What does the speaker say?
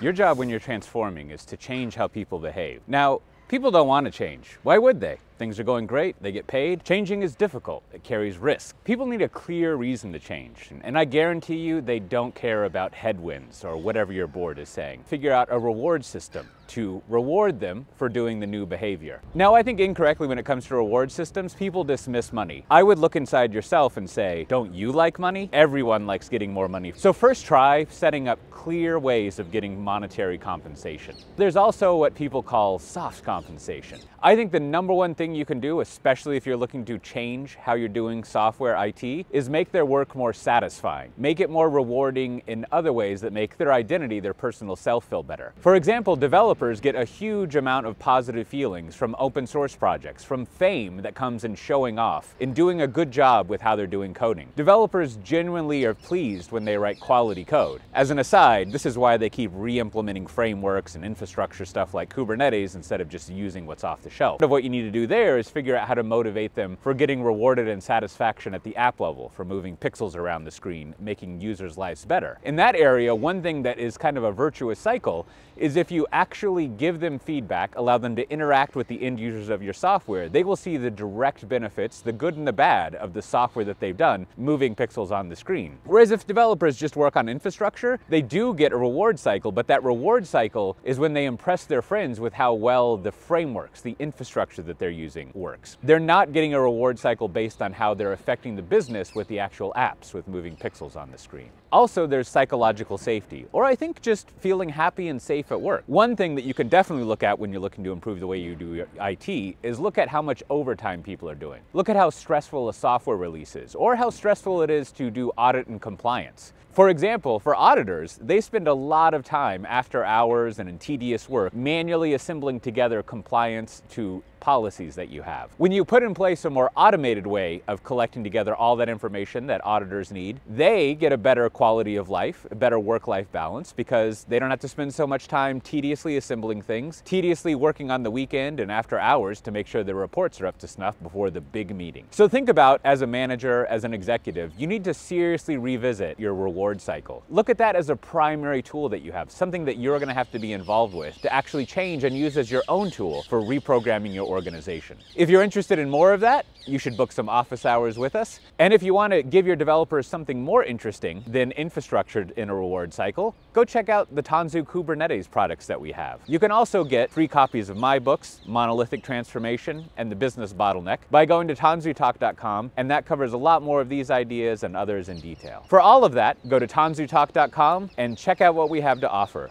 Your job when you're transforming is to change how people behave. Now, people don't want to change. Why would they? Things are going great, they get paid. Changing is difficult, it carries risk. People need a clear reason to change, and I guarantee you they don't care about headwinds or whatever your board is saying. Figure out a reward system to reward them for doing the new behavior. Now, I think incorrectly when it comes to reward systems, people dismiss money. I would look inside yourself and say, don't you like money? Everyone likes getting more money. So first try setting up clear ways of getting monetary compensation. There's also what people call soft compensation. I think the number one thing you can do, especially if you're looking to change how you're doing software IT, is make their work more satisfying. Make it more rewarding in other ways that make their identity, their personal self feel better. For example, developers get a huge amount of positive feelings from open source projects, from fame that comes in showing off, in doing a good job with how they're doing coding. Developers genuinely are pleased when they write quality code. As an aside, this is why they keep re-implementing frameworks and infrastructure stuff like Kubernetes instead of just using what's off the shelf. Part of what you need to do there is figure out how to motivate them for getting rewarded and satisfaction at the app level for moving pixels around the screen, making users' lives better. In that area, one thing that is kind of a virtuous cycle is if you actually give them feedback, allow them to interact with the end users of your software, they will see the direct benefits, the good and the bad of the software that they've done moving pixels on the screen. Whereas if developers just work on infrastructure, they do get a reward cycle, but that reward cycle is when they impress their friends with how well the frameworks, the infrastructure that they're using works. They're not getting a reward cycle based on how they're affecting the business with the actual apps, with moving pixels on the screen. Also, there's psychological safety, or I think just feeling happy and safe at work. One thing that you can definitely look at when you're looking to improve the way you do IT is look at how much overtime people are doing. Look at how stressful a software release is, or how stressful it is to do audit and compliance. For example, for auditors, they spend a lot of time after hours and in tedious work manually assembling together compliance to policies that you have. When you put in place a more automated way of collecting together all that information that auditors need, they get a better quality of life, a better work-life balance because they don't have to spend so much time tediously assembling things, tediously working on the weekend and after hours to make sure their reports are up to snuff before the big meeting. So think about as a manager, as an executive, you need to seriously revisit your reward cycle. Look at that as a primary tool that you have, something that you're gonna have to be involved with to actually change and use as your own tool for reprogramming your organization. If you're interested in more of that, you should book some office hours with us. And if you want to give your developers something more interesting than infrastructure in a reward cycle, go check out the Tanzu Kubernetes products that we have. You can also get free copies of my books, Monolithic Transformation and The Business Bottleneck, by going to tanzutalk.com, and that covers a lot more of these ideas and others in detail. For all of that, go to tanzutalk.com and check out what we have to offer.